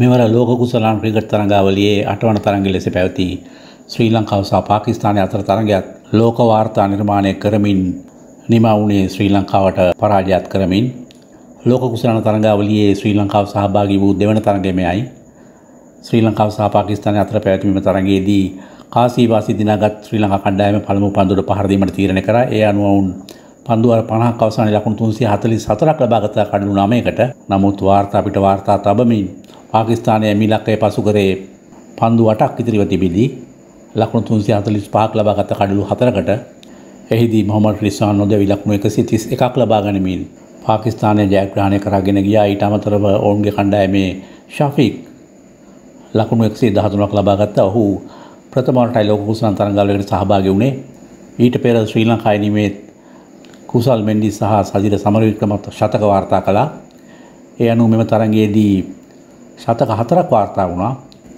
මෙවර ලෝක කුසලාන් ක්‍රිකට් තරඟාවලියේ අටවන තරඟ ලෙස පැවති ශ්‍රී ලංකාව සහ පාකිස්තානය අතර තරඟයත් ලෝක වාර්තා නිර්මාණය කරමින් නිමා වුණේ ශ්‍රී ලංකාවට පරාජයත් කරමින් ලෝක කුසලාන තරඟාවලියේ ශ්‍රී ලංකාව සහභාගී වූ දෙවන තරඟයමයි ශ්‍රී ලංකාව සහ පාකිස්තානය අතර පැවැතිම තරඟයේදී කාසීවාසි දිනාගත් ශ්‍රී ලංකා කණ්ඩායම පළමු පන්දුවට පහර දීමට තීරණය කරා ඒ අනුව වුන් පන්දුවර පණහක් අවසානයේ ලකුණු 344ක් ලබාගත කඩලු 9කට නමුත් වාර්තා පිට වාර්තා තබමින් පාකිස්ානය මිලක්කය පසු කරේ පන්දු අටක් ඉතිරිව තිබිදී ලක්ුණු තුන්සි අතලිස් පාක් ලබාගත කඩලු හතරකට එහිදී මොහමට ලිස්වාන් නොදැවි ලක්ුණු එකසි තිස් එකක් ලබා ගනිමින් පාකිස්ානය ජයග්‍රහණය කරගෙන ගියා ඊට අමතරව ඔවුන්ගේ කණ්ඩායමේ ශාෆික් ලකුණු එක්සේ දහතුනක් ලබාගත්ත ඔහු ප්‍රථමටයි ලෝක කුසන් තරගලට සහභාග වුණේ ඊට පෙර ශ්‍රී ලංකායිනීමේ කුසල් මෙන්ඩි සහ සජිර සමරවික්‍රමත් ශතක වාර්තා කලා ඒ අනු මෙම තරගයේදී ශතක හතරක් වාර්තා වුණා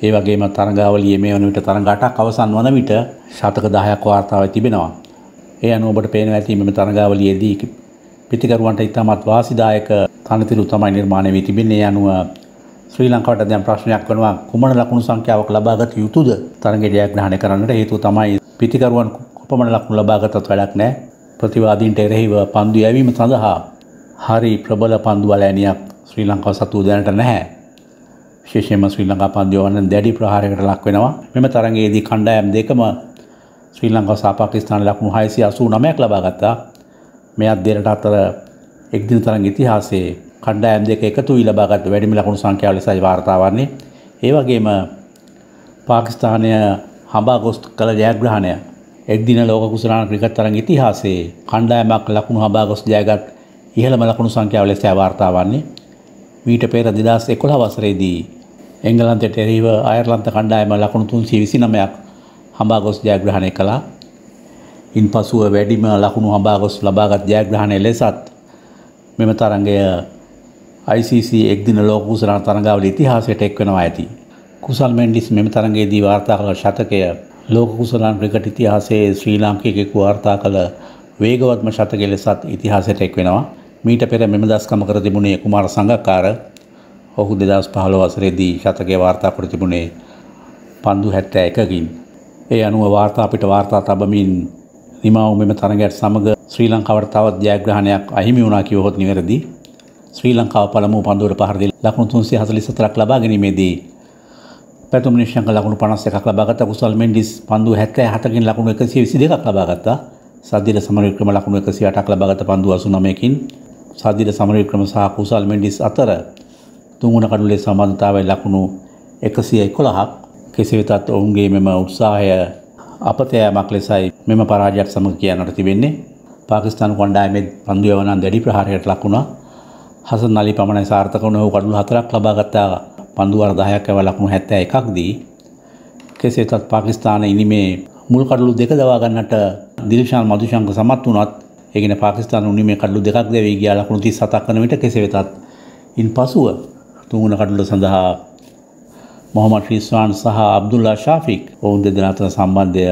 ඒ වගේම තරගාවලිය මේ වන විට තරගාටක් අවසන් වන විට ශතක දහයක් වාර්තාව තිබෙනවා. ඒ අනුව ඔබට පේන ඇති මෙම තරගාවලියේදී පිතිකරුවන්ට ඉතාමත් වාසිදායක තනතිරු තමයි නිර්මාණය වී තිබෙන්නේ අනුව ශ්‍රී ලංකාවට දැන් ප්‍රශ්නයක් වෙනවා කුමන ලකුණු සංඛ්‍යාවක් ලබාගත යුතුද තරගයේ ජයග්‍රහණය කරන්නට හේතුව තමයි පිතිකරුවන් කොපමණ ලකුණු ලබාගතත් වැඩක් නැහැ. ප්‍රතිවාදීන්ට එරෙහිව පන්දු යැවීම සඳහා හරි ප්‍රබල පන්දු වලෑනියක් ශ්‍රී ලංකාව සතුව දැනට නැහැ. විශේෂයෙන්ම ශ්‍රී ලංකා පන්දිවන්න දැඩි ප්‍රහාරයකට ලක් වෙනවා. මෙම තරගයේදී කණ්ඩායම් දෙකම ශ්‍රී ලංකාව සහ පාකිස්තාන ලකුණු 689ක් ලබා ගත්තා. මේ අද්දේරට අතර එක්දින තරඟ ඉතිහාසයේ කණ්ඩායම් දෙක එකතු වී ලබාගත් වැඩිම ලකුණු සංඛ්‍යාව ලෙසයි වාර්තා වන්නේ. ඒ වගේම පාකිස්තානය හඹා ගොස් කළ ජයග්‍රහණය එක්දින ලෝක කුසලාන ක්‍රිකට් තරඟ ඉතිහාසයේ කණ්ඩායමක් ලකුණු හඹා ගොස් ජයගත් ඉහළම ලකුණු සංඛ්‍යාව ලෙසයි වාර්තා වන්නේ. මීට පෙර 2011 වසරේදී එංගලන්තයට එරහිව අයර්ලන්ත කණ්ඩායම ලකුණු තුන්සිය විසි නමයක් හඹාගොස් ජයග්‍රහණය කළා. ඉන් පසුව වැඩිම ලකුණු හඹාගොස් ලබාගත් ජයග්‍රහණය ලෙසත් මෙම තරගය ICC එක්දින ලෝකුසරණ තරගාවල ඉතිහාසයට එක්වෙනවා ඇති. කුසල් මෙන්ඩිස් මෙම තරගයේදී වාර්තා කළ ශතකය ලෝක කුසලන් ක්‍රිකට් ඉතිහාසයේ ශ්‍රී ලාංකිකයෙකු වාර්තා කළ වේගවත්ම ශතකය ලෙසත් ඉතිහාසයට එක්වෙනවා. මීට පෙර මෙම දස්කම කර තිබුණේ කුමාර සංගක්කාර ඔහු දෙදස් පහළ වසරේදී ශතකය වාර්තා කොට තිබුණේ පන්දු හැත්ත එකකින්. ඒ අනුව වාර්තා අපිට වාර්තා තබමින් නිමාව මෙම තරගයට සමඟ ශ්‍රී ලංකාවට තවත් ජයග්‍රහණයක් අහිමි වුණා කියවහොත් නිවැරදි. ශ්‍රී ලංකාව පළමු පන්දුවට පහරදි ලකුණු තුන්සේ හසලි සතරක් ලබා ගැනීමේදී පැතුම් නිශ්ෂංක ලකුණු පනස් එකක් ලබාගත කුසල් මෙන්ඩිස් පන්දු හැත්තෑ හතකින් ලකුණු එකසිය විසි දෙකක් ලබාගත්තා සද්ධිර සමරවික්‍රම ලකුණු එකසි අටක් ලබාගත පන්දු අසු නමයකින් සද්ධිර සමරවික්‍රම සහ කුසල් මෙන්ඩිස් අතර තුන්වන කඩුලේ සම්බන්ධතාවයි ලකුණු එකසිය එකොළහක් කෙසේ වෙතත් ඔවුන්ගේ මෙම උත්සාහය අපතෑමක් ලෙසයි මෙම පරාජයක් සමඟ කියන්නට තිබෙන්නේ පාකිස්ාන කොන්ඩායමේ පන්දුයවනන් දැඩි ප්‍රහාරයට ලකුණා හස නලි පමණයි සාර්ථකන හෝ කඩු හතරක් ලබාගත්තා පන්දුවර දායක් ඇව ලකුණු හැත්ත එකක් දී කෙසේතත් පාකිස්ාන ඉනිමේ මුල් කඩලු දෙක දවාගන්නට දිර්ශාන් මදුශංක සමත් වනත් ඒගෙන පාකිස්ාන උනිමේ කඩලු දෙකක් දෙවේ ගියා ලකුණු ති සතක් කන විට කෙසේ වෙතත් ඉන් පසුව තුංගන කටුල සඳහා මොහමට ෆිස්වාන් සහ අබ්දුල්ලා ශාෆික් ඔවුන් දෙදෙන අතර සම්බන්ධය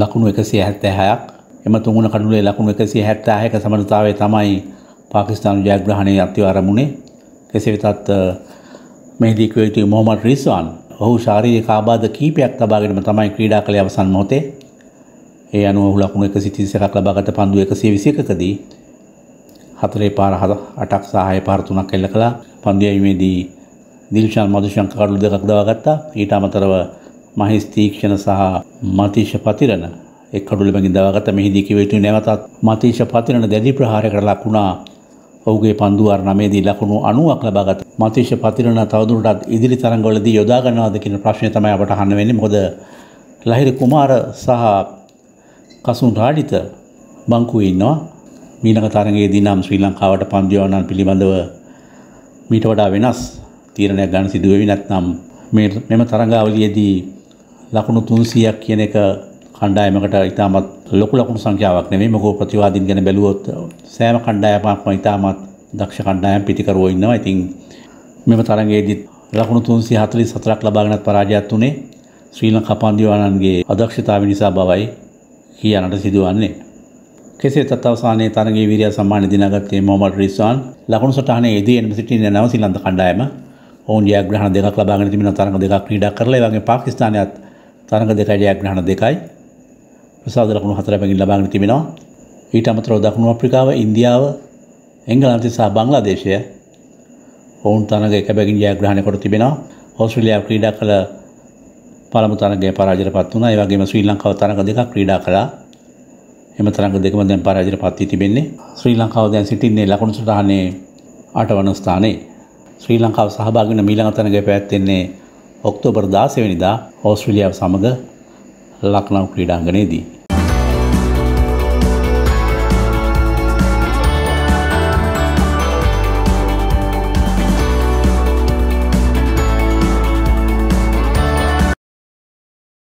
ලකුණු එකසිය හැත්තෑහයක් එම තුංගන කඩුලේ ලකුණු එකසිය හැත්තෑහක සමනතාවේ තමයි පාකිස්ාන ජයග්‍රහණය අත්තිව අරමුණේ කෙසේ වෙතත් මෙහිදීකවේතු මොහමට රිස්වාන් ඔහු ශාරීය කාබාද කීපයක් තබාගෙනම තමයි ක්‍රීඩා කළ අවසන් මොතේ ඒ අනුව ලකුණු එක සිතිසකක් ලබාගත පන්දු එකසිය විසිකදී හතරේ පාර අටක් සහය පාර තුනක් එල්ල කළා පන්දියීමේදී දිල්ශාන් මදුෂන් කාඩු දෙකක් දවාගත්තා ඊට අමතරව මහිස් තීක්ෂණ සහ මතිෂ පතිරණ එක් කඩුල බැගින් දවාගත මෙහිදී කිව යුතු නැවතත් මතිෂ පතිරණ දැඩි ප්‍රහාරයකට ලකුණා ඔහුගේ පන්දු අර නමේදී ලකුණු 90ක් ලබාගත් මතිෂ පතිරණ තවදුරටත් ඉදිරි තරඟවලදී යොදා ගන්නවද කියන ප්‍රශ්නේ තමයි අපට අහන්න වෙන්නේ මොකද ලහිර කුමාර සහ කසුන් රාඩිත බංකුවේ ඉන්නවා මීනක තරගයේදී නම් ශ්‍රී ලංකාවට පන්දිවන්නන් පිළිබඳව මීට වඩා වෙනස් තීරණයක් ගන්න සිදු වෙවි නැත්නම් මේ මෙම තරඟාවලියේදී ලකුණු 300ක් කියන එක කණ්ඩායමකට ඉතාමත් ලොකු ලකුණු සංඛ්‍යාවක් නෙමෙයි මොකෝ ප්‍රතිවාදීන් ගැන බැලුවොත් සෑම කණ්ඩායමක්ම ඉතාමත් දක්ෂ කණ්ඩායම් පිටිකරුවෝ ඉන්නවා. ඉතින් මෙම තරඟයේදී ලකුණු 344ක් ලබාගෙනත් පරාජයත් උනේ ශ්‍රී ලංකා පන්දිවන්නන්ගේ අදක්ෂතාවය නිසා බවයි කියනට සිදුවන්නේ. කෙසේ තත් අවසානයේ තරගේ විරිය සම්මාන දිනාගත්තේ මොහමඩ් රිස්වාන් ලකුණු සටහනේ යෙදී එන සිටින නව සිලන්ත කණ්ඩායම ඔවුන් ජයග්‍රහණ දෙකක් ලබාගෙන තිබෙන තරඟ දෙකක් ක්‍රීඩා කරලා ඒ වගේම පාකිස්තානයත් තරඟ දෙකයි ජයග්‍රහණ දෙකයි ප්‍රසාද ලකුණු හතරකින් ලබාගෙන තිබෙනවා ඊට අමතරව දකුණු අප්‍රිකාව ඉන්දියාව එංගලන්තය සහ බංග්ලාදේශය ඔවුන් තරඟ එක බැගින් ජයග්‍රහණය කොට තිබෙනවා ඕස්ට්‍රේලියාව ක්‍රීඩා කළ පළමු තරඟය පරාජයට පත් වුණා ඒ වගේම ශ්‍රී ලංකාව තරඟ දෙකක් ක්‍රීඩා කළා එම තරඟ දෙකම දැන් පරාජයට පත් වී තිබෙන්නේ ශ්‍රී ලංකාව දැන් සිටින්නේ ලකුණු සටහනේ අටවන ස්ථානයේ ශ්‍රී ලංකාව සහභාගී වන මීළඟ තරඟය පැවැත්වෙන්නේ ඔක්තෝබර් 16 වෙනිදා ඕස්ට්‍රේලියාව සමග ලක්නව ක්‍රීඩාංගණයේදී